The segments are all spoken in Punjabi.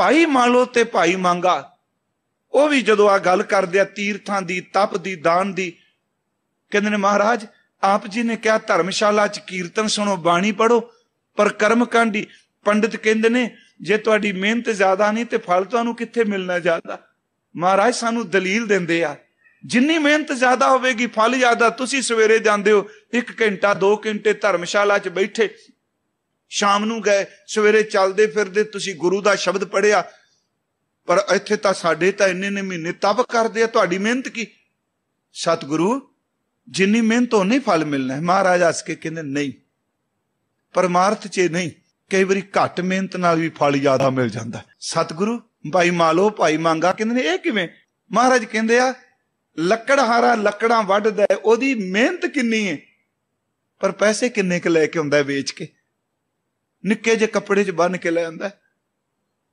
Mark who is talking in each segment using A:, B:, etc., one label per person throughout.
A: ਭਾਈ ਮਾਲੋ ਤੇ ਭਾਈ ਮੰਗਾ ਉਹ ਵੀ ਜਦੋਂ ਆ ਗੱਲ ਕਰਦੇ ਆ ਤੀਰਥਾਂ ਦੀ ਤਪ ਦੀ ਦਾਨ ਦੀ ਕਹਿੰਦੇ ਨੇ ਮਹਾਰਾਜ ਆਪ ਜੀ ਨੇ ਕਿਹਾ ਧਰਮਸ਼ਾਲਾ ਚ ਕੀਰਤਨ ਸੁਣੋ ਬਾਣੀ ਪੜੋ ਪਰ ਕਰਮ ਕਾਂਡੀ ਪੰਡਿਤ ਕਹਿੰਦੇ ਨੇ ਜੇ ਤੁਹਾਡੀ ਮਿਹਨਤ ਜ਼ਿਆਦਾ ਨਹੀਂ ਤੇ ਫਲ ਤੁਹਾਨੂੰ ਕਿੱਥੇ ਮਿਲਣਾ ਜ਼ਿਆਦਾ ਮਹਾਰਾਜ ਸਾਨੂੰ ਦਲੀਲ ਦਿੰਦੇ ਆ ਜਿੰਨੀ ਮਿਹਨਤ ਜ਼ਿਆਦਾ ਹੋਵੇਗੀ ਫਲ ਜ਼ਿਆਦਾ ਤੁਸੀਂ ਸਵੇਰੇ ਜਾਂਦੇ ਹੋ 1 ਘੰਟਾ 2 ਘੰਟੇ ਧਰਮਸ਼ਾਲਾ 'ਚ ਬੈਠੇ ਸ਼ਾਮ ਨੂੰ ਗਏ ਸਵੇਰੇ ਚੱਲਦੇ ਫਿਰਦੇ ਤੁਸੀਂ ਗੁਰੂ ਦਾ ਸ਼ਬਦ ਪੜਿਆ ਪਰ ਇੱਥੇ ਤਾਂ ਸਾਡੇ ਤਾਂ ਇੰਨੇ ਨੇ ਮਹੀਨੇ ਤਪ ਕਰਦੇ ਆ ਤੁਹਾਡੀ ਮਿਹਨਤ ਕੀ ਸਤਿਗੁਰੂ ਜਿੰਨੀ ਮਿਹਨਤ ਹੋਣੀ ਫਲ ਮਿਲਣਾ ਹੈ ਮਹਾਰਾਜ ਹੱਸ ਕੇ ਕਹਿੰਦੇ ਨਹੀਂ ਪਰਮਾਰਥ 'ਚ ਨਹੀਂ ਕਈ ਵਾਰੀ ਘੱਟ ਮਿਹਨਤ ਨਾਲ ਵੀ ਫਲ ਜ਼ਿਆਦਾ ਮਿਲ ਜਾਂਦਾ ਸਤਿਗੁਰੂ ਭਾਈ ਮਾਲੋ ਭਾਈ ਮੰਗਾ ਕਹਿੰਦੇ ਨੇ ਇਹ ਕਿਵੇਂ ਮਹਾਰਾਜ ਕਹਿੰਦੇ ਆ ਲੱਕੜਹਾਰਾ ਲੱਕੜਾਂ ਵੱਢਦਾ ਉਹਦੀ ਮਿਹਨਤ ਕਿੰਨੀ ਹੈ ਪਰ ਪੈਸੇ ਕਿੰਨੇ ਕ ਲੈ ਕੇ ਹੁੰਦਾ ਵੇਚ ਕੇ ਨਿੱਕੇ ਜੇ ਕੱਪੜੇ 'ਚ ਬੰਨ ਕੇ ਲੈ ਆਂਦਾ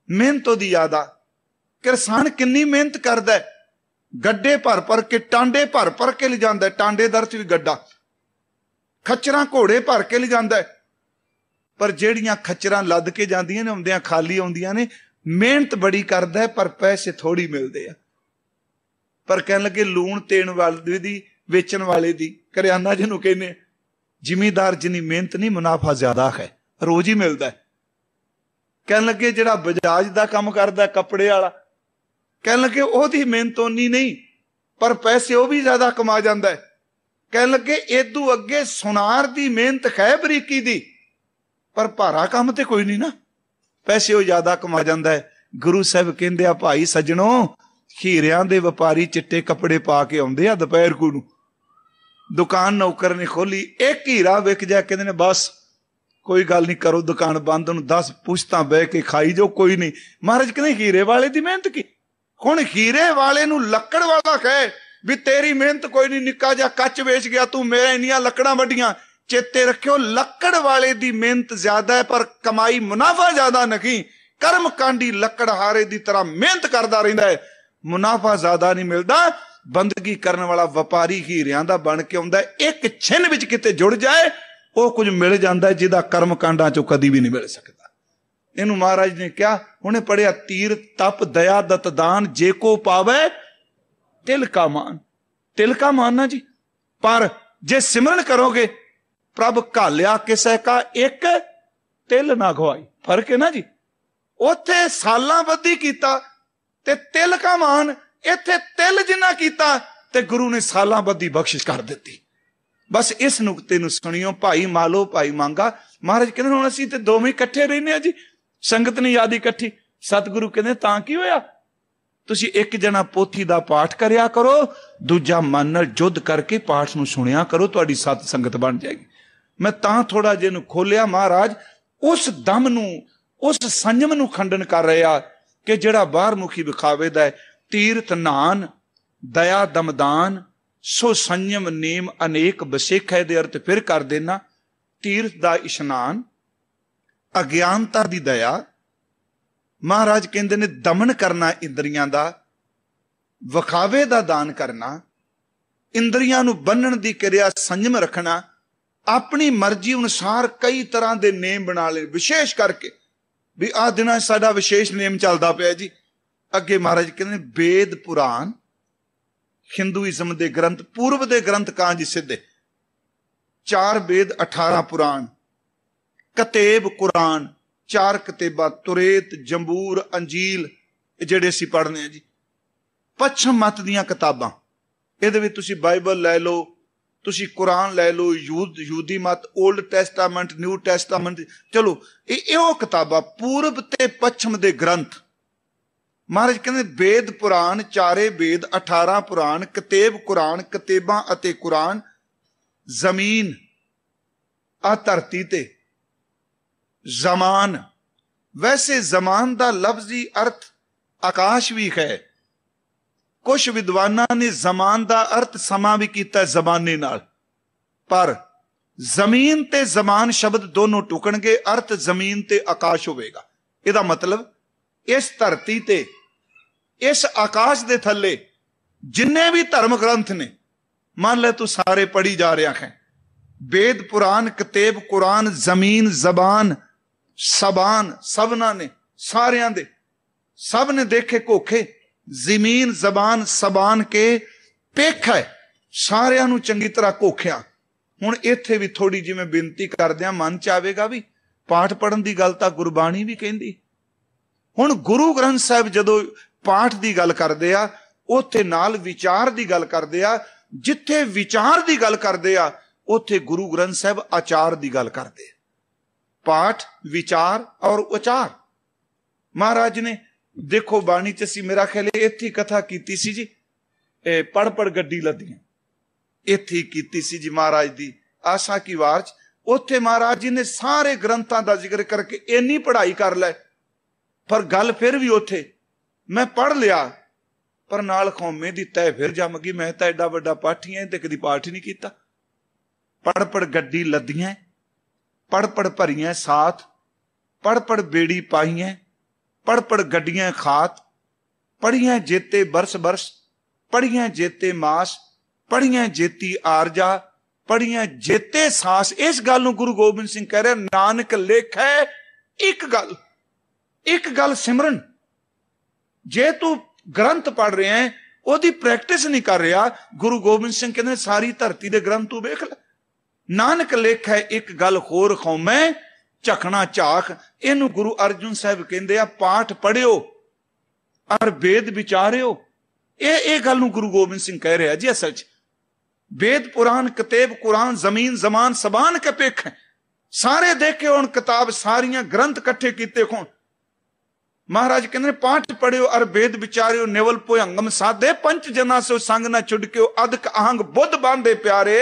A: ਮਿਹਨਤ ਉਹਦੀ ਯਾਦ ਆ ਕਿਸਾਨ ਕਿੰਨੀ ਮਿਹਨਤ ਕਰਦਾ ਗੱਡੇ ਭਰ ਭਰ ਕੇ ਟਾਂਡੇ ਭਰ ਭਰ ਕੇ ਲਿਜਾਂਦਾ ਟਾਂਡੇ ਦਰ 'ਚ ਵੀ ਗੱਡਾ ਖੱਚਰਾਂ ਘੋੜੇ ਭਰ ਕੇ ਲਿਜਾਂਦਾ ਪਰ ਜਿਹੜੀਆਂ ਖੱਚਰਾਂ ਲੱਦ ਕੇ ਜਾਂਦੀਆਂ ਨੇ ਹੁੰਦਿਆਂ ਖਾਲੀ ਆਉਂਦੀਆਂ ਨੇ ਮਿਹਨਤ ਬੜੀ ਕਰਦਾ ਪਰ ਪੈਸੇ ਥੋੜੀ ਮਿਲਦੇ ਆ ਪਰ ਕਹਿਣ ਲੱਗੇ ਲੂਣ ਤੇਣ ਵਾਲੇ ਦੀ ਵੇਚਣ ਵਾਲੇ ਦੀ ਕਰਿਆਨਾ ਜਿਹਨੂੰ ਕਹਿੰਦੇ ਜ਼ਿਮੀਦਾਰ ਜਿਨੀ ਮਿਹਨਤ ਨਹੀਂ ਮੁਨਾਫਾ ਜ਼ਿਆਦਾ ਹੈ ਰੋਜ਼ ਹੀ ਮਿਲਦਾ ਕਹਿਣ ਲੱਗੇ ਜਿਹੜਾ ਬਜਾਜ ਦਾ ਕੰਮ ਕਰਦਾ ਕੱਪੜੇ ਵਾਲਾ ਕਹਿਣ ਲੱਗੇ ਉਹਦੀ ਮਿਹਨਤ ਉਨੀ ਨਹੀਂ ਪਰ ਪੈਸੇ ਉਹ ਵੀ ਜ਼ਿਆਦਾ ਕਮਾ ਜਾਂਦਾ ਹੈ ਕਹਿਣ ਲੱਗੇ ਇਦੋਂ ਅੱਗੇ ਸੁਨਾਰ ਦੀ ਮਿਹਨਤ ਖੈ ਬਰੀਕੀ ਦੀ ਪਰ ਭਾਰਾ ਕੰਮ ਤੇ ਕੋਈ ਨਹੀਂ ਨਾ ਪੈਸੇ ਉਹ ਜ਼ਿਆਦਾ ਕਮਾ ਜਾਂਦਾ ਹੈ ਗੁਰੂ ਸਾਹਿਬ ਕਹਿੰਦੇ ਆ ਭਾਈ ਸੱਜਣੋ ਖੀਰਿਆਂ ਦੇ ਵਪਾਰੀ ਚਿੱਟੇ ਕੱਪੜੇ ਪਾ ਕੇ ਆਉਂਦੇ ਆ ਦੁਪਹਿਰ ਕੋ ਨੂੰ ਦੁਕਾਨ ਨੌਕਰ ਨੇ ਖੋਲੀ ਇੱਕ ਹੀਰਾ ਵਿਕ ਜਾ ਕਹਿੰਦੇ ਨੇ ਬਸ ਕੋਈ ਗੱਲ ਨਹੀਂ ਕਰੋ ਦੁਕਾਨ ਬੰਦ ਨੂੰ 10 ਪੁਸ਼ਤਾਂ ਬਹਿ ਕੇ ਖਾਈ ਜੋ ਕੋਈ ਨਹੀਂ ਮਹਾਰਾਜ ਕਹਿੰਦੇ ਹੀਰੇ ਵਾਲੇ ਦੀ ਮਿਹਨਤ ਕੀ ਹੁਣ ਹੀਰੇ ਵਾਲੇ ਨੂੰ ਲੱਕੜ ਵਾਲਾ ਕਹੇ ਵੀ ਤੇਰੀ ਮਿਹਨਤ ਕੋਈ ਨਹੀਂ ਨਿੱਕਾ ਜਾਂ ਕੱਚ ਵੇਚ ਗਿਆ ਤੂੰ ਮੇਰੇ ਇੰਨੀਆਂ ਲੱਕੜਾਂ ਵੱਡੀਆਂ ਚੇਤੇ ਰੱਖਿਓ ਲੱਕੜ ਵਾਲੇ ਦੀ ਮਿਹਨਤ ਜ਼ਿਆਦਾ ਹੈ ਪਰ ਕਮਾਈ ਮੁਨਾਫਾ ਜ਼ਿਆਦਾ ਨਹੀਂ ਕਰਮ ਕਾਂਡੀ ਲੱਕੜਹਾਰੇ ਦੀ ਤਰ੍ਹਾਂ ਮਿਹਨਤ ਕਰਦਾ ਰਹਿੰਦਾ ਹੈ ਮੁਨਾਫਾ ਜ਼ਿਆਦਾ ਨਹੀਂ ਮਿਲਦਾ ਬੰਦਗੀ ਕਰਨ ਵਾਲਾ ਵਪਾਰੀ ਹੀਰਿਆਂ ਦਾ ਬਣ ਕੇ ਆਉਂਦਾ ਇੱਕ ਛਿੰਨ ਵਿੱਚ ਕਿਤੇ ਜੁੜ ਜਾਏ ਉਹ ਕੁਝ ਮਿਲ ਜਾਂਦਾ ਜਿਹਦਾ ਕਰਮ ਕਾਂਡਾਂ ਚੋਂ ਕਦੀ ਵੀ ਨਹੀਂ ਮਿਲ ਸਕਦਾ ਇਹਨੂੰ ਮਹਾਰਾਜ ਨੇ ਕਿਹਾ ਹੁਣੇ ਪੜਿਆ ਤੀਰ ਤਪ ਦਇਆ ਦਤ ਦਾਨ ਜੇ ਕੋ ਪਾਵੇ ਤਿਲ ਕਾ ਮਾਨ ਤਿਲ ਕਾ ਮਾਨਣਾ ਜੀ ਪਰ ਜੇ ਸਿਮਰਨ ਕਰੋਗੇ ਪ੍ਰਭ ਘਾਲਿਆ ਕਿਸੈ ਕਾ ਇੱਕ ਤਿਲ ਨਾ ਘਵਾਈ ਫਰਕ ਹੈ ਨਾ ਜੀ ਉੱਥੇ ਸਾਲਾਂ ਬੱਧੀ ਕੀਤਾ ਤੇ ਤਿਲ ਕਾ ਮਾਨ ਇੱਥੇ ਤਿਲ ਜਿੰਨਾ ਕੀਤਾ ਤੇ ਗੁਰੂ ਨੇ ਸਾਲਾਂ ਬੱਧੀ ਬਖਸ਼ਿਸ਼ ਕਰ ਦਿੱਤੀ ਬਸ ਇਸ ਨੁਕਤੇ ਨੂੰ ਸੁਣਿਓ ਭਾਈ ਮਾਲੋ ਭਾਈ ਮੰਗਾ ਮਹਾਰਾਜ ਕਹਿੰਦੇ ਹੁਣ ਅਸੀਂ ਤੇ ਦੋਵੇਂ ਇਕੱਠੇ ਰਹਿੰਦੇ ਆ ਜੀ ਸੰਗਤ ਨਹੀਂ ਯਾਦ ਇਕੱਠੀ ਸਤਿਗੁਰੂ ਕਹਿੰਦੇ ਤਾਂ ਕੀ ਹੋਇਆ ਤੁਸੀਂ ਇੱਕ ਜਣਾ ਪੋਥੀ ਦਾ ਪਾਠ ਕਰਿਆ ਕਰੋ ਦੂਜਾ ਮਨ ਨਾਲ ਜੁੱਧ ਕਰਕੇ ਪਾਠ ਨੂੰ ਸੁਣਿਆ ਕਰੋ ਤੁਹਾਡੀ ਸਤ ਸੰਗਤ ਬਣ ਜਾਏਗੀ ਮੈਂ ਤਾਂ ਥੋੜਾ ਜਿਹਾ ਨੂੰ ਖੋਲਿਆ ਮਹਾਰਾਜ ਉਸ ਦਮ ਨੂੰ ਉਸ ਸੰਜਮ ਨੂੰ ਖੰਡਨ ਕਰ ਰਿਹਾ ਕਿ ਜਿਹੜਾ ਬਾਹਰ ਮੁਖੀ ਵਿਖਾਵੇ ਦਾ ਤੀਰਥ ਨਾਨ ਦਇਆ ਦਮਦਾਨ ਸੋ ਸੰਯਮ ਨੇਮ ਅਨੇਕ ਬਸਿਖ ਹੈ ਦੇ ਅਰਥ ਫਿਰ ਕਰ ਦੇਣਾ ਤੀਰਥ ਦਾ ਇਸ਼ਨਾਨ ਅਗਿਆਨਤਾ ਦੀ ਦਇਆ ਮਹਾਰਾਜ ਕਹਿੰਦੇ ਨੇ ਦਮਨ ਕਰਨਾ ਇੰਦਰੀਆਂ ਦਾ ਵਖਾਵੇ ਦਾ ਦਾਨ ਕਰਨਾ ਇੰਦਰੀਆਂ ਨੂੰ ਬੰਨਣ ਦੀ ਕਿਰਿਆ ਸੰਜਮ ਰੱਖਣਾ ਆਪਣੀ ਮਰਜ਼ੀ ਅਨੁਸਾਰ ਕਈ ਤਰ੍ਹਾਂ ਦੇ ਨੇਮ ਬਣਾ ਲੈ ਵਿਸ਼ੇਸ਼ ਕਰਕੇ ਵੀ ਆ ਦਿਨਾਂ ਸਾਡਾ ਵਿਸ਼ੇਸ਼ ਨੇਮ ਚੱਲਦਾ ਪਿਆ ਜੀ ਅੱਗੇ ਮਹਾਰਾਜ ਕਹਿੰਦੇ ਨੇ ਵੇਦ ਪੁਰਾਣ ਹਿੰਦੂਇਜ਼ਮ ਦੇ ਗ੍ਰੰਥ ਪੂਰਬ ਦੇ ਗ੍ਰੰਥ ਕਾਂ ਜੀ ਸਿੱਧੇ ਚਾਰ ਵੇਦ 18 ਪੁਰਾਣ ਕਤੇਬ ਕੁਰਾਨ ਚਾਰ ਕਤੇਬਾ ਤੁਰੇਤ ਜੰਬੂਰ ਅੰਜੀਲ ਜਿਹੜੇ ਅਸੀਂ ਪੜ੍ਹਨੇ ਆ ਜੀ ਪੱਛਮ ਮਤ ਦੀਆਂ ਕਿਤਾਬਾਂ ਇਹਦੇ ਵਿੱਚ ਤੁਸੀਂ ਬਾਈਬਲ ਲੈ ਲਓ ਤੁਸੀਂ ਕੁਰਾਨ ਲੈ ਲਓ ਯੂਦ ਯੂਦੀ ਮਤ 올ਡ ਟੈਸਟਾਮੈਂਟ ਨਿਊ ਟੈਸਟਾਮੈਂਟ ਚਲੋ ਇਹ ਇਹੋ ਕਿਤਾਬਾਂ ਪੂਰਬ ਤੇ ਪੱਛਮ ਦੇ ਗ੍ਰੰਥ ਮਹਾਰਾਜ ਕਹਿੰਦੇ ਵੇਦ ਪੁਰਾਨ ਚਾਰੇ ਵੇਦ 18 ਪੁਰਾਨ ਕਿਤੇਬ ਕੁਰਾਨ ਕਿਤੇਬਾਂ ਅਤੇ ਕੁਰਾਨ ਜ਼ਮੀਨ ਆ ਧਰਤੀ ਤੇ ਜ਼ਮਾਨ ਵੈਸੇ ਜ਼ਮਾਨ ਦਾ ਲਫ਼ਜ਼ੀ ਅਰਥ ਆਕਾਸ਼ ਵੀ ਹੈ ਕੁਝ ਵਿਦਵਾਨਾਂ ਨੇ ਜ਼ਮਾਨ ਦਾ ਅਰਥ ਸਮਾਂ ਵੀ ਕੀਤਾ ਜ਼ਬਾਨੇ ਨਾਲ ਪਰ ਜ਼ਮੀਨ ਤੇ ਜ਼ਮਾਨ ਸ਼ਬਦ ਦੋਨੋਂ ਟੁਕਣਗੇ ਅਰਥ ਜ਼ਮੀਨ ਤੇ ਆਕਾਸ਼ ਹੋਵੇਗਾ ਇਹਦਾ ਮਤਲਬ ਇਸ ਧਰਤੀ ਤੇ ਇਸ ਆਕਾਸ਼ ਦੇ ਥੱਲੇ ਜਿੰਨੇ ਵੀ ਧਰਮ ਗ੍ਰੰਥ ਨੇ ਮੰਨ ਲੈ ਤੂੰ ਸਾਰੇ ਪੜੀ ਜਾ ਰਿਹਾ ਹੈ ਵੇਦ ਪੁਰਾਨ ਕਿਤਾਬ ਕੁਰਾਨ ਜ਼ਮੀਨ ਜ਼ਬਾਨ ਸਬਾਨ ਸਭਨਾ ਨੇ ਸਾਰਿਆਂ ਦੇ ਸਭ ਨੇ ਦੇਖੇ ਕੋਖੇ ਜ਼ਮੀਨ ਜ਼ਬਾਨ ਸਬਾਨ ਕੇ ਪੇਖ ਹੈ ਸਾਰਿਆਂ ਨੂੰ ਚੰਗੀ ਤਰ੍ਹਾਂ ਕੋਖਿਆ ਹੁਣ ਇੱਥੇ ਵੀ ਥੋੜੀ ਜਿਵੇਂ ਬੇਨਤੀ ਕਰਦਿਆਂ ਮਨ ਚ ਆਵੇਗਾ ਵੀ ਪਾਠ ਪੜਨ ਦੀ ਗੱਲ ਤਾਂ ਗੁਰਬਾਣੀ ਵੀ ਕਹਿੰਦੀ ਹੁਣ ਗੁਰੂ ਗ੍ਰੰਥ ਸਾਹਿਬ ਜਦੋਂ ਪਾਠ ਦੀ ਗੱਲ ਕਰਦੇ ਆ ਉੱਥੇ ਨਾਲ ਵਿਚਾਰ ਦੀ ਗੱਲ ਕਰਦੇ ਆ ਜਿੱਥੇ ਵਿਚਾਰ ਦੀ ਗੱਲ ਕਰਦੇ ਆ ਉੱਥੇ ਗੁਰੂ ਗ੍ਰੰਥ ਸਾਹਿਬ ਆਚਾਰ ਦੀ ਗੱਲ ਕਰਦੇ ਪਾਠ ਵਿਚਾਰ ਔਰ ਉਚਾਰ ਮਹਾਰਾਜ ਨੇ ਦੇਖੋ ਬਾਣੀ ਤੇ ਸੀ ਮੇਰਾ ਖਿਆਲ ਇੱਥੇ ਕਥਾ ਕੀਤੀ ਸੀ ਜੀ ਇਹ ਪੜ ਪੜ ਗੱਡੀ ਲੱਦੀਆਂ ਇੱਥੇ ਕੀਤੀ ਸੀ ਜੀ ਮਹਾਰਾਜ ਦੀ ਆਸਾ ਕੀ ਵਾਰ ਚ ਉੱਥੇ ਮਹਾਰਾਜ ਜੀ ਨੇ ਸਾਰੇ ਗ੍ਰੰਥਾਂ ਦਾ ਜ਼ਿਕਰ ਕਰਕੇ ਇੰਨੀ ਪੜ੍ਹਾਈ ਕਰ ਲੈ ਪਰ ਗੱਲ ਫਿਰ ਵੀ ਉੱਥੇ ਮੈਂ ਪੜ ਲਿਆ ਪਰ ਨਾਲ ਖੌਮੇ ਦੀ ਤੈ ਫਿਰ ਜੰਮ ਗਈ ਮੈਂ ਤਾਂ ਐਡਾ ਵੱਡਾ ਪਾਠੀ ਐ ਤੇ ਕਦੀ ਪਾਠ ਨਹੀਂ ਕੀਤਾ ਪੜ ਪੜ ਗੱਡੀ ਲੱਦੀਆਂ ਪੜ ਪੜ ਭਰੀਆਂ ਸਾਥ ਪੜ ਪੜ ਬੇੜੀ ਪਾਈਆਂ ਪੜ ਪੜ ਗੱਡੀਆਂ ਖਾਤ ਪੜੀਆਂ ਜੇਤੇ ਬਰਸ ਬਰਸ ਪੜੀਆਂ ਜੇਤੇ ਮਾਸ ਪੜੀਆਂ ਜੇਤੀ ਆਰਜਾ ਪੜੀਆਂ ਜੇਤੇ ਸਾਸ ਇਸ ਗੱਲ ਨੂੰ ਗੁਰੂ ਗੋਬਿੰਦ ਸਿੰਘ ਕਹਿ ਰਿਹਾ ਨਾਨਕ ਲੇਖੈ ਇੱਕ ਗੱਲ ਇੱਕ ਗੱਲ ਸਿਮਰਨ ਜੇ ਤੂੰ ਗ੍ਰੰਥ ਪੜ ਰਿਹਾ ਹੈ ਉਹਦੀ ਪ੍ਰੈਕਟਿਸ ਨਹੀਂ ਕਰ ਰਿਹਾ ਗੁਰੂ ਗੋਬਿੰਦ ਸਿੰਘ ਕਹਿੰਦੇ ਸਾਰੀ ਧਰਤੀ ਦੇ ਗ੍ਰੰਥ ਤੂੰ ਵੇਖ ਲੈ ਨਾਨਕ ਲੇਖ ਹੈ ਇੱਕ ਗੱਲ ਹੋਰ ਖੌਮੈ ਝਖਣਾ ਝਾਖ ਇਹਨੂੰ ਗੁਰੂ ਅਰਜੁਨ ਸਾਹਿਬ ਕਹਿੰਦੇ ਆ ਪਾਠ ਪੜਿਓ ਅਰ ਵੇਦ ਵਿਚਾਰਿਓ ਇਹ ਇਹ ਗੱਲ ਨੂੰ ਗੁਰੂ ਗੋਬਿੰਦ ਸਿੰਘ ਕਹਿ ਰਿਹਾ ਜੀ ਅਸਲ ਚ ਵੇਦ ਪੁਰਾਨ ਕਿਤਾਬ ਕੁਰਾਨ ਜ਼ਮੀਨ ਜ਼ਮਾਨ ਸਬਾਨ ਕੇ ਪੇਖ ਸਾਰੇ ਦੇਖੇ ਹੁਣ ਕਿਤਾਬ ਸਾਰੀਆਂ ਗ੍ਰੰਥ ਇਕੱਠੇ ਕੀਤੇ ਹੋਣ ਮਹਾਰਾਜ ਕਹਿੰਦੇ ਨੇ ਪਾਠ ਪੜਿਓ ਅਰ ਵੇਦ ਵਿਚਾਰਿਓ ਨਿਵਲ ਭੁਯੰਗਮ ਸਾਦੇ ਪੰਜ ਜਨਾ ਸੋ ਸੰਗ ਨਾ ਛੁਡਕਿਓ ਅਦਕ ਅਹੰਗ ਬੁੱਧ ਬਾਂਦੇ ਪਿਆਰੇ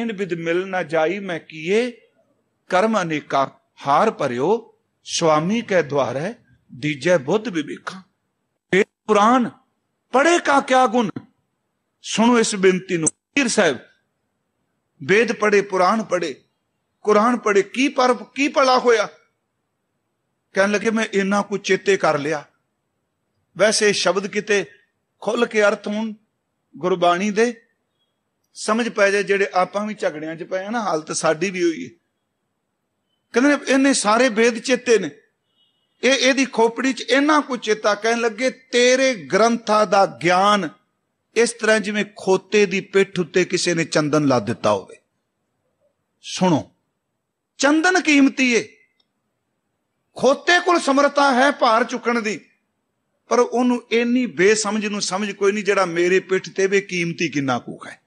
A: ਇਨ ਵਿਦ ਮਿਲ ਨਾ ਜਾਈ ਮੈਂ ਕੀਏ ਕਰਮ ਅਨੇਕਾ ਹਾਰ ਭਰਿਓ ਸੁਆਮੀ ਕੈ ਹੈ ਦੀਜੈ ਬੁੱਧ ਵਿਵੇਖਾਂ ਇਹ ਪੁਰਾਨ ਪੜੇ ਕਾ ਕਿਆ ਗੁਣ ਸੁਣੋ ਇਸ ਬੇਨਤੀ ਨੂੰ ਪੀਰ ਸਾਹਿਬ ਵੇਦ ਪੜੇ ਪੁਰਾਨ ਪੜੇ ਕੁਰਾਨ ਪੜੇ ਕੀ ਪਰ ਕੀ ਪੜਾ ਹੋਇਆ ਕਹਿਣ ਲੱਗੇ ਮੈਂ ਇੰਨਾ ਕੁ ਚੇਤੇ ਕਰ ਲਿਆ ਵੈਸੇ ਸ਼ਬਦ ਕਿਤੇ ਖੁੱਲ ਕੇ ਅਰਥ ਹੁਣ ਗੁਰਬਾਣੀ ਦੇ ਸਮਝ ਪੈ ਜਾ ਜਿਹੜੇ ਆਪਾਂ ਵੀ ਝਗੜਿਆਂ 'ਚ ਪਏ ਆ ਨਾ ਹਾਲਤ ਸਾਡੀ ਵੀ ਹੋਈ ਹੈ ਕਹਿੰਦੇ ਇਹਨੇ ਸਾਰੇ ਵੇਦ ਚੇਤੇ ਨੇ ਇਹ ਇਹਦੀ ਖੋਪੜੀ 'ਚ ਇੰਨਾ ਕੁ ਚੇਤਾ ਕਹਿਣ ਲੱਗੇ ਤੇਰੇ ਗ੍ਰੰਥਾ ਦਾ ਗਿਆਨ ਇਸ ਤਰ੍ਹਾਂ ਜਿਵੇਂ ਖੋਤੇ ਦੀ ਪਿੱਠ ਉੱਤੇ ਕਿਸੇ ਨੇ ਚੰਦਨ ਲਾ ਦਿੱਤਾ ਹੋਵੇ ਸੁਣੋ ਚੰਦਨ ਕੀਮਤੀ ਏ ਖੋਤੇ ਕੋਲ ਸਮਰਤਾ ਹੈ ਭਾਰ ਚੁੱਕਣ ਦੀ ਪਰ ਉਹਨੂੰ ਇੰਨੀ ਬੇਸਮਝ ਨੂੰ ਸਮਝ ਕੋਈ ਨਹੀਂ ਜਿਹੜਾ ਮੇਰੇ ਪਿੱਠ ਤੇ ਵੀ ਕੀਮਤੀ ਕਿੰਨਾ ਕੁ ਹੈ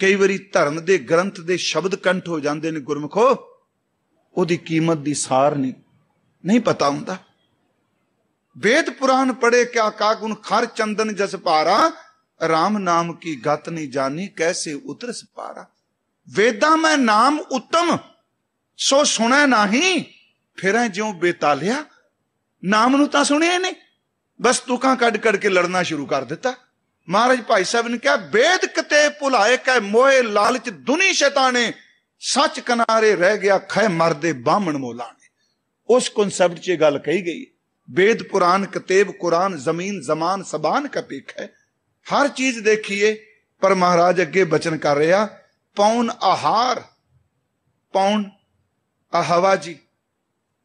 A: ਕਈ ਵਾਰੀ ਧਰਮ ਦੇ ਗ੍ਰੰਥ ਦੇ ਸ਼ਬਦ ਕੰਠ ਹੋ ਜਾਂਦੇ ਨੇ ਗੁਰਮਖੋ ਉਹਦੀ ਕੀਮਤ ਦੀ ਸਾਰ ਨਹੀਂ ਨਹੀਂ ਪਤਾ ਹੁੰਦਾ ਵੇਦ ਪੁਰਾਨ ਪੜੇ ਕਿਆ ਕਾਗੁਨ ਖਰ ਚੰਦਨ ਜਸ ਪਾਰਾ RAM ਨਾਮ ਕੀ ਗਤ ਨਹੀਂ ਜਾਣੀ ਕੈਸੇ ਉਤਰਸ ਪਾਰਾ ਵੇਦਾਂ ਮੈਂ ਨਾਮ ਉਤਮ ਸੋ ਸੁਣੈ ਨਹੀਂ ਫਿਰਾਂ ਜਿਉਂ ਬੇਤਾਲਿਆ ਨਾਮ ਨੂੰ ਤਾਂ ਸੁਣਿਆ ਨੇ ਬਸ ਤੁਕਾਂ ਕੱਢ ਕੱਢ ਕੇ ਲੜਨਾ ਸ਼ੁਰੂ ਕਰ ਦਿੱਤਾ ਮਹਾਰਾਜ ਭਾਈ ਸਾਹਿਬ ਨੇ ਕਿਹਾ ਬੇਦ ਕਤੇ ਭੁਲਾਏ ਕੈ ਮੋਏ ਲਾਲਚ ਦੁਨੀ ਸ਼ੈਤਾਨੇ ਸੱਚ ਕਿਨਾਰੇ ਰਹਿ ਗਿਆ ਖੈ ਮਰਦੇ ਬਾਹਮਣ ਨੇ ਉਸ ਕਨਸੈਪਟ 'ਚ ਇਹ ਗੱਲ ਕਹੀ ਗਈ ਬੇਦ ਪੁਰਾਨ ਕਤੇਬ ਕੁਰਾਨ ਜ਼ਮੀਨ ਜ਼ਮਾਨ ਸਬਾਨ ਕਾ ਪੇਖ ਹੈ ਹਰ ਚੀਜ਼ ਦੇਖੀਏ ਪਰ ਮਹਾਰਾਜ ਅੱਗੇ ਬਚਨ ਕਰ ਰਿਹਾ ਪੌਣ ਆਹਾਰ ਪੌਣ ਆ ਹਵਾ ਜੀ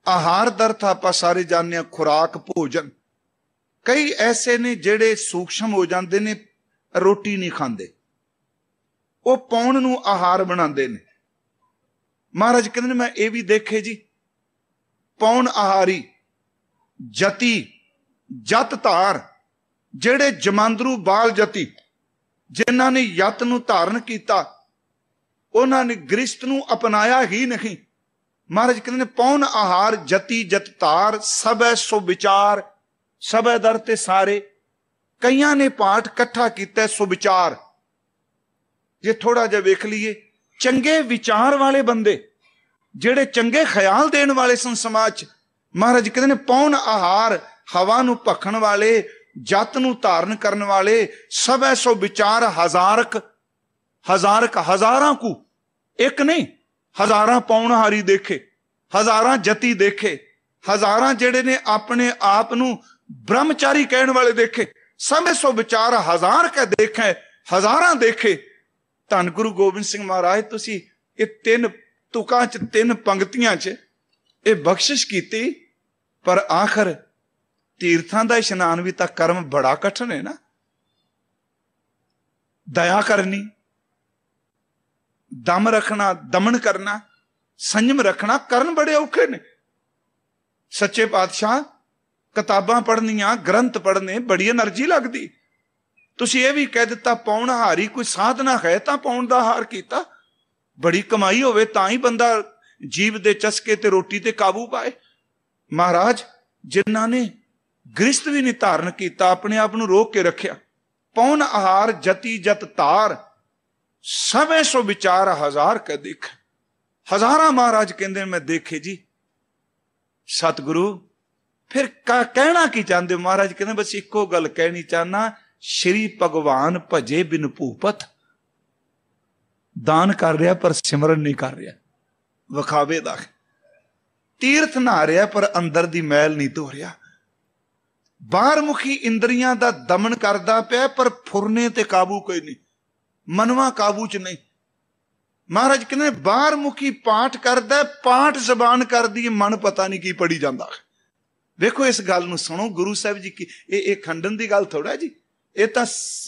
A: ਆਹਾਰ ਦਰਥ ਆਪਾਂ ਸਾਰੇ ਜਾਣਿਆ ਖੁਰਾਕ ਭੋਜਨ ਕਈ ਐਸੇ ਨੇ ਜਿਹੜੇ ਸੂਖਸ਼ਮ ਹੋ ਜਾਂਦੇ ਨੇ ਰੋਟੀ ਨਹੀਂ ਖਾਂਦੇ ਉਹ ਪੌਣ ਨੂੰ ਆਹਾਰ ਬਣਾਉਂਦੇ ਨੇ ਮਹਾਰਾਜ ਕਹਿੰਦੇ ਨੇ ਮੈਂ ਇਹ ਵੀ ਦੇਖੇ ਜੀ ਪੌਣ ਆਹਾਰੀ ਜਤੀ ਜਤ ਧਾਰ ਜਿਹੜੇ ਜਮੰਦਰੂ ਬਾਲ ਜਤੀ ਜਿਨ੍ਹਾਂ ਨੇ ਯਤ ਨੂੰ ਧਾਰਨ ਕੀਤਾ ਉਹਨਾਂ ਨੇ ਗ੍ਰਿਸ਼ਤ ਨੂੰ ਅਪਣਾਇਆ ਹੀ ਨਹੀਂ ਮਹਾਰਾਜ ਕਹਿੰਦੇ ਨੇ ਪੌਣ ਆਹਾਰ ਜਤੀ ਜਤ ਤਾਰ ਸਭੈ ਸੋ ਵਿਚਾਰ ਸਭੈ ਦਰ ਤੇ ਸਾਰੇ ਕਈਆਂ ਨੇ ਪਾਠ ਇਕੱਠਾ ਕੀਤਾ ਸੋ ਵਿਚਾਰ ਜੇ ਥੋੜਾ ਜਿਹਾ ਵੇਖ ਲਈਏ ਚੰਗੇ ਵਿਚਾਰ ਵਾਲੇ ਬੰਦੇ ਜਿਹੜੇ ਚੰਗੇ ਖਿਆਲ ਦੇਣ ਵਾਲੇ ਸੰ ਸਮਾਜ ਮਹਾਰਾਜ ਕਹਿੰਦੇ ਨੇ ਪੌਣ ਆਹਾਰ ਹਵਾ ਨੂੰ ਭਖਣ ਵਾਲੇ ਜਤ ਨੂੰ ਧਾਰਨ ਕਰਨ ਵਾਲੇ ਸਭੈ ਸੋ ਵਿਚਾਰ ਹਜ਼ਾਰਕ ਹਜ਼ਾਰਕ ਹਜ਼ਾਰਾਂ ਕੋ ਇੱਕ ਨਹੀਂ ਹਜ਼ਾਰਾਂ ਪੌਣਹਾਰੀ ਦੇਖੇ ਹਜ਼ਾਰਾਂ ਜਤੀ ਦੇਖੇ ਹਜ਼ਾਰਾਂ ਜਿਹੜੇ ਨੇ ਆਪਣੇ ਆਪ ਨੂੰ ਬ੍ਰਹਮਚਾਰੀ ਕਹਿਣ ਵਾਲੇ ਦੇਖੇ ਸਮੇਂ ਸੋ ਵਿਚਾਰ ਹਜ਼ਾਰ ਕੇ ਦੇਖੇ ਹਜ਼ਾਰਾਂ ਦੇਖੇ ਧੰਨ ਗੁਰੂ ਗੋਬਿੰਦ ਸਿੰਘ ਮਹਾਰਾਜ ਤੁਸੀਂ ਇਹ ਤਿੰਨ ਤੁਕਾਂ 'ਚ ਤਿੰਨ ਪੰਕਤੀਆਂ 'ਚ ਇਹ ਬਖਸ਼ਿਸ਼ ਕੀਤੀ ਪਰ ਆਖਰ ਤੀਰਥਾਂ ਦਾ ਇਸ਼ਨਾਨ ਵੀ ਤਾਂ ਕਰਮ ਬੜਾ ਕਠਨ ਹੈ ਨਾ ਦਇਆ ਕਰਨੀ ਦਮ ਰੱਖਣਾ ਦਮਨ ਕਰਨਾ ਸੰਜਮ ਰੱਖਣਾ ਕਰਨ ਬੜੇ ਔਖੇ ਨੇ ਸੱਚੇ ਪਾਤਸ਼ਾਹ ਕਿਤਾਬਾਂ ਪੜ੍ਹਨੀਆਂ ਗ੍ਰੰਥ ਪੜ੍ਹਨੇ ਬੜੀ એનર્ਜੀ ਲੱਗਦੀ ਤੁਸੀਂ ਇਹ ਵੀ ਕਹਿ ਦਿੱਤਾ ਪੌਣ ਹਾਰੀ ਕੋਈ ਸਾਧਨਾ ਹੈ ਤਾਂ ਪੌਣ ਦਾ ਹਾਰ ਕੀਤਾ ਬੜੀ ਕਮਾਈ ਹੋਵੇ ਤਾਂ ਹੀ ਬੰਦਾ ਜੀਵ ਦੇ ਚਸਕੇ ਤੇ ਰੋਟੀ ਤੇ ਕਾਬੂ ਪਾਏ ਮਹਾਰਾਜ ਜਿਨ੍ਹਾਂ ਨੇ ਗ੍ਰਸਤ ਵੀ ਨਹੀਂ ਧਾਰਨ ਕੀਤਾ ਆਪਣੇ ਆਪ ਨੂੰ ਰੋਕ ਕੇ ਰੱਖਿਆ ਪੌਣ ਆਹਾਰ ਜਤੀ ਜਤ ਤਾਰ ਸਭੇ ਸੋ ਵਿਚਾਰ ਹਜ਼ਾਰ ਕ ਦੇਖ ਹਜ਼ਾਰਾਂ ਮਹਾਰਾਜ ਕਹਿੰਦੇ ਮੈਂ ਦੇਖੇ ਜੀ ਸਤਿਗੁਰੂ ਫਿਰ ਕਾ ਕਹਿਣਾ ਕੀ ਚਾਹੁੰਦੇ ਮਹਾਰਾਜ ਕਹਿੰਦੇ ਬਸ ਇੱਕੋ ਗੱਲ ਕਹਿਣੀ ਚਾਹਨਾ ਸ਼੍ਰੀ ਭਗਵਾਨ ਭਜੇ ਬਿਨ ਭੂਪਤ ਦਾਨ ਕਰ ਰਿਹਾ ਪਰ ਸਿਮਰਨ ਨਹੀਂ ਕਰ ਰਿਹਾ ਵਿਖਾਵੇ ਦਾ ਤੀਰਥ ਨਾ ਰਿਹਾ ਪਰ ਅੰਦਰ ਦੀ ਮੈਲ ਨਹੀਂ ਧੋ ਰਿਹਾ ਬਾਹਰ ਮੁਖੀ ਇੰਦਰੀਆਂ ਦਾ ਦਮਨ ਕਰਦਾ ਪਿਆ ਪਰ ਫੁਰਨੇ ਤੇ ਕਾਬੂ ਕੋਈ ਨਹੀਂ ਮਨਵਾ ਕਾਬੂ ਚ ਨਹੀਂ ਮਹਾਰਾਜ ਕਹਿੰਦੇ ਬਾਹਰ ਮੁਖੀ ਪਾਠ ਕਰਦਾ ਪਾਠ ਜ਼ਬਾਨ ਕਰਦੀ ਮਨ ਪਤਾ ਨਹੀਂ ਕੀ ਪੜੀ ਜਾਂਦਾ ਵੇਖੋ ਇਸ ਗੱਲ ਨੂੰ ਸੁਣੋ ਗੁਰੂ ਸਾਹਿਬ ਜੀ ਕੀ ਇਹ ਇਹ ਖੰਡਨ ਦੀ ਗੱਲ ਥੋੜਾ ਜੀ ਇਹ ਤਾਂ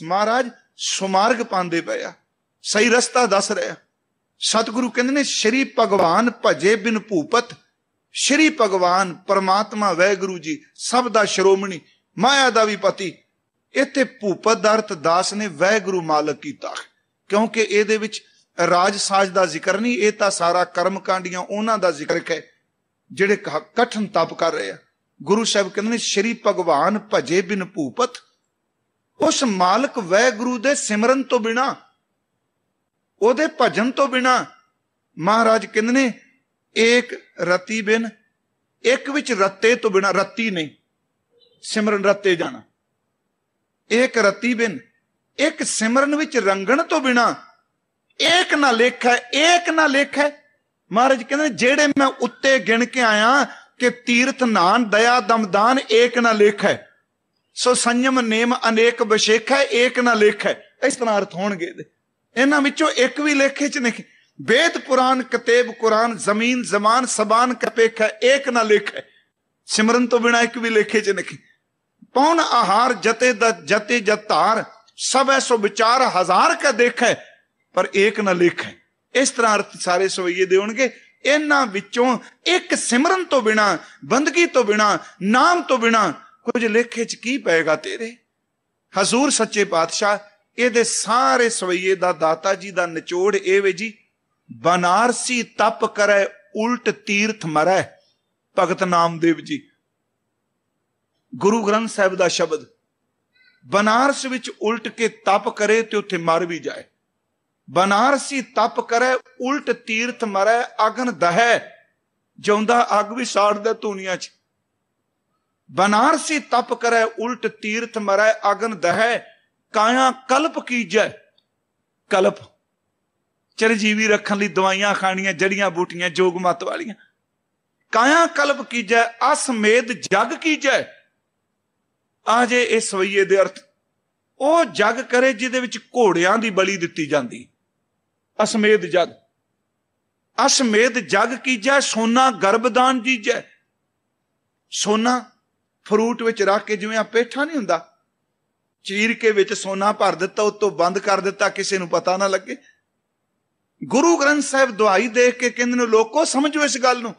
A: ਮਹਾਰਾਜ ਸੁਮਾਰਗ ਪਾਉਂਦੇ ਪਏ ਆ ਸਹੀ ਰਸਤਾ ਦੱਸ ਰਿਹਾ ਸਤਿਗੁਰੂ ਕਹਿੰਦੇ ਨੇ ਸ਼੍ਰੀ ਭਗਵਾਨ ਭਜੇ ਬਿਨ ਭੂਪਤ ਸ਼੍ਰੀ ਭਗਵਾਨ ਪਰਮਾਤਮਾ ਵੈਗੁਰੂ ਜੀ ਸਭ ਦਾ ਸ਼੍ਰੋਮਣੀ ਮਾਇਆ ਦਾ ਵੀ ਪਤੀ ਇੱਥੇ ਭੂਪਤ ਦਾ ਅਰਥ ਦਾਸ ਨੇ ਵਹਿਗੁਰੂ ਮਾਲਕ ਕੀਤਾ ਕਿਉਂਕਿ ਇਹਦੇ ਵਿੱਚ ਰਾਜ ਸਾਜ ਦਾ ਜ਼ਿਕਰ ਨਹੀਂ ਇਹ ਤਾਂ ਸਾਰਾ ਕਰਮ ਕਾਂਡੀਆਂ ਉਹਨਾਂ ਦਾ ਜ਼ਿਕਰ ਹੈ ਜਿਹੜੇ ਕਠਨ ਤਪ ਕਰ ਰਹੇ ਆ ਗੁਰੂ ਸਾਹਿਬ ਕਹਿੰਦੇ ਨੇ ਸ਼੍ਰੀ ਭਗਵਾਨ ਭਜੇ ਬਿਨ ਭੂਪਤ ਉਸ ਮਾਲਕ ਵਹਿਗੁਰੂ ਦੇ ਸਿਮਰਨ ਤੋਂ ਬਿਨਾ ਉਹਦੇ ਭਜਨ ਤੋਂ ਬਿਨਾ ਮਹਾਰਾਜ ਕਹਿੰਦੇ ਨੇ ਇੱਕ ਰਤੀ ਬਿਨ ਇੱਕ ਵਿੱਚ ਰੱਤੇ ਤੋਂ ਬਿਨਾ ਰਤੀ ਨਹੀਂ ਸਿਮਰਨ ਰੱਤੇ ਜਾਣਾ ਏਕ ਰਤੀ ਬਿਨ ਇੱਕ ਸਿਮਰਨ ਵਿੱਚ ਰੰਗਣ ਤੋਂ ਬਿਨਾ ਏਕ ਨਾ ਲੇਖਾ ਹੈ ਏਕ ਨਾ ਲੇਖਾ ਮਹਾਰਾਜ ਕਹਿੰਦੇ ਜਿਹੜੇ ਮੈਂ ਉੱਤੇ ਗਿਣ ਕੇ ਆਇਆ ਕਿ ਤੀਰਥ ਨਾਨ ਦਇਆ ਦਮਦਾਨ ਏਕ ਨਾ ਲੇਖਾ ਸੋ ਸੰਯਮ ਨੇਮ ਅਨੇਕ ਵਿਸ਼ੇਖਾ ਹੈ ਏਕ ਨਾ ਲੇਖਾ ਇਸ ਤਰ੍ਹਾਂ ਅਰਥ ਹੋਣਗੇ ਇਹਨਾਂ ਵਿੱਚੋਂ ਇੱਕ ਵੀ ਲੇਖੇ ਚ ਨਹੀਂ ਬੇਦ ਪੁਰਾਨ ਕਤੇਬ ਕੁਰਾਨ ਜ਼ਮੀਨ ਜ਼ਮਾਨ ਸਬਾਨ ਕਪੇਖ ਹੈ ਏਕ ਨਾ ਲੇਖ ਹੈ ਸਿਮਰਨ ਤੋਂ ਬਿਨਾ ਇੱਕ ਵੀ ਲੇਖੇ ਚ ਨਹੀਂ कौन ਆਹਾਰ ਜਤੇ ਜਤੇ ਜਤਾਰ ਸਭ है सो ਵਿਚਾਰ ਹਜ਼ਾਰ ਕਾ ਦੇਖੇ ਪਰ ਇੱਕ ਨਾ ਲਿਖੇ ਇਸ ਤਰ੍ਹਾਂ ਅਰਥ ਸਾਰੇ ਸਵਈਏ ਦੇ ਹੋਣਗੇ ਇਹਨਾਂ ਵਿੱਚੋਂ ਇੱਕ ਸਿਮਰਨ ਤੋਂ ਬਿਨਾ ਬੰਦਗੀ ਤੋਂ ਬਿਨਾ ਨਾਮ ਤੋਂ ਬਿਨਾ ਕੁਝ ਲੇਖੇ ਚ ਕੀ ਪਏਗਾ ਤੇਰੇ ਹਜ਼ੂਰ ਸੱਚੇ ਪਾਤਸ਼ਾਹ ਇਹਦੇ ਸਾਰੇ ਸਵਈਏ ਦਾ ਦਾਤਾ ਜੀ ਦਾ ਨਿਚੋੜ ਇਹ ਵੇ ਜੀ ਬਨਾਰਸੀ ਤਪ ਕਰੇ ਉਲਟ ਤੀਰਥ ਮਰੇ ਭਗਤ ਨਾਮਦੇਵ ਜੀ ਗੁਰੂ ਗ੍ਰੰਥ ਸਾਹਿਬ ਦਾ ਸ਼ਬਦ ਬਨਾਰਸ ਵਿੱਚ ਉਲਟ ਕੇ ਤਪ ਕਰੇ ਤੇ ਉੱਥੇ ਮਰ ਵੀ ਜਾਏ ਬਨਾਰਸੀ ਤਪ ਕਰੇ ਉਲਟ ਤੀਰਥ ਮਰੇ ਅਗਨ ਦਹੈ ਜਉਂਦਾ ਅਗ ਵੀ ਸਾੜਦਾ ਧੂਨੀਆਂ 'ਚ ਬਨਾਰਸੀ ਤਪ ਕਰੇ ਉਲਟ ਤੀਰਥ ਮਰੇ ਅਗਨ ਦਹੈ ਕਾਇਆ ਕਲਪ ਕੀਜੈ ਕਲਪ ਚਰ ਜੀਵੀ ਰੱਖਣ ਲਈ ਦਵਾਈਆਂ ਖਾਣੀਆਂ ਜੜੀਆਂ ਬੂਟੀਆਂ ਜੋਗ ਮਤ ਵਾਲੀਆਂ ਕਾਇਆ ਕਲਪ ਕੀਜੈ ਅਸਮੇਦ ਜਗ ਕੀਜੈ ਆ ਜੇ ਇਸ ਸਵਈਏ ਦੇ ਅਰਥ ਉਹ ਜਗ ਕਰੇ ਜਿਹਦੇ ਵਿੱਚ ਘੋੜਿਆਂ ਦੀ ਬਲੀ ਦਿੱਤੀ ਜਾਂਦੀ ਅਸਮੇਦ ਜਗ ਅਸਮੇਦ ਜਗ ਕੀਜੈ ਸੋਨਾ ਗਰਭਦਾਨ ਜੀਜੈ ਸੋਨਾ ਫਰੂਟ ਵਿੱਚ ਰੱਖ ਕੇ ਜਿਵੇਂ ਆ ਪੇਠਾ ਨਹੀਂ ਹੁੰਦਾ ਚੀਰ ਕੇ ਵਿੱਚ ਸੋਨਾ ਭਰ ਦਿੱਤਾ ਉਤੋਂ ਬੰਦ ਕਰ ਦਿੱਤਾ ਕਿਸੇ ਨੂੰ ਪਤਾ ਨਾ ਲੱਗੇ ਗੁਰੂ ਗ੍ਰੰਥ ਸਾਹਿਬ ਦਵਾਈ ਦੇਖ ਕੇ ਕਹਿੰਦੇ ਨੇ ਲੋਕੋ ਸਮਝੋ ਇਸ ਗੱਲ ਨੂੰ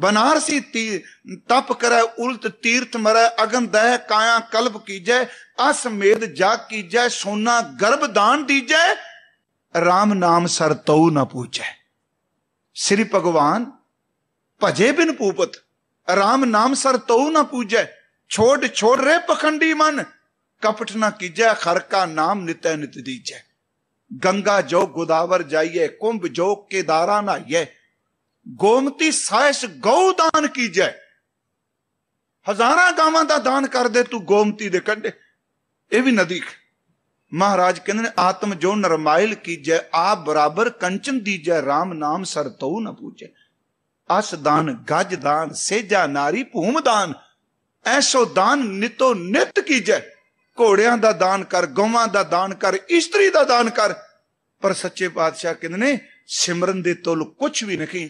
A: ਬਨਾਰਸੀ ਤੀ ਤਪ ਕਰੈ उल्ट ਤੀਰਥ ਮਰੈ ਅਗਨ ਦਹਿ ਕਾਇਆ ਕਲਪ ਕੀਜੈ ਅਸਮੇਦ ਜਾ ਕੀਜੈ ਸੋਨਾ गर्भ ਦਾਨ ਦੀਜੈ RAM ਨਾਮ ਸਰ ਤਉ ਨ ਪੂਜੈ ਸ੍ਰੀ ਭਗਵਾਨ ਭਜੇ ਬਿਨ ਪੂਪਤ RAM ਨਾਮ ਸਰ ਤਉ ਨ ਪੂਜੈ ਛੋੜ ਛੋੜ ਰੇ ਪਖੰਡੀ ਮਨ ਕਪਟ ਨ ਕੀਜੈ ਖਰ ਕਾ ਨਾਮ ਨਿਤੈ ਨਿਤ ਦੀਜੈ ਗੰਗਾ ਜੋ ਗੋਦਾਵਰ ਜਾਈਏ ਕੁੰਭ ਜੋ ਕੇਦਾਰਾ ਨਾਈਏ ਗੋਮਤੀ ਸਾਇਸ਼ ਗਊ ਦਾਨ ਕੀਜੈ ਹਜ਼ਾਰਾਂ ਗਾਵਾਂ ਦਾ ਦਾਨ ਕਰ ਦੇ ਤੂੰ ਗੋਮਤੀ ਦੇ ਕੰਢੇ ਇਹ ਵੀ ਨਦੀ ਮਹਾਰਾਜ ਕਹਿੰਦੇ ਨੇ ਆਤਮ ਜੋ ਨਰਮਾਇਲ ਕੀਜੈ ਆ ਬਰਾਬਰ ਕੰਚਨ ਦੀਜੈ RAM ਨਾਮ ਸਰਤਉ ਨ ਪੂਜੈ ਅਸ ਦਾਨ ਗਜ ਦਾਨ ਸੇਜਾ ਨਾਰੀ ਭੂਮ ਦਾਨ ਐਸੋ ਦਾਨ ਨਿਤੋ ਨਿਤ ਕੀਜੈ ਘੋੜਿਆਂ ਦਾ ਦਾਨ ਕਰ ਗਵਾਂ ਦਾ ਦਾਨ ਕਰ ਇਸਤਰੀ ਦਾ ਦਾਨ ਕਰ ਪਰ ਸੱਚੇ ਪਾਤਸ਼ਾਹ ਕਹਿੰਦੇ ਨੇ ਸਿਮਰਨ ਦੇ ਤੁਲ ਕੁਛ ਵੀ ਨਹੀਂ